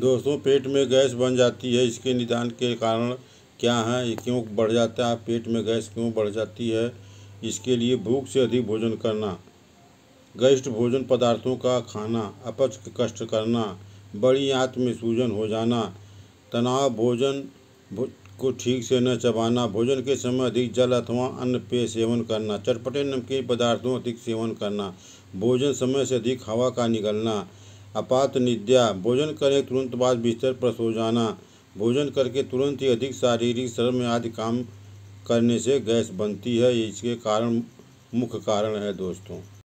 दोस्तों पेट में गैस बन जाती है इसके निदान के कारण क्या है ये क्यों बढ़ जाता है पेट में गैस क्यों बढ़ जाती है इसके लिए भूख से अधिक भोजन करना गैस्ट भोजन पदार्थों का खाना अपच कष्ट करना बड़ी आँत में सूजन हो जाना तनाव भोजन को ठीक से न चबाना भोजन के समय अधिक जल अथवा अन्न पेय सेवन करना चटपटे नमकीन पदार्थों अधिक सेवन करना भोजन समय से अधिक हवा का निकलना आपात निद्या भोजन करें तुरंत बाद बिस्तर पर सो जाना भोजन करके तुरंत ही अधिक शारीरिक श्रम आदि काम करने से गैस बनती है इसके कारण मुख्य कारण है दोस्तों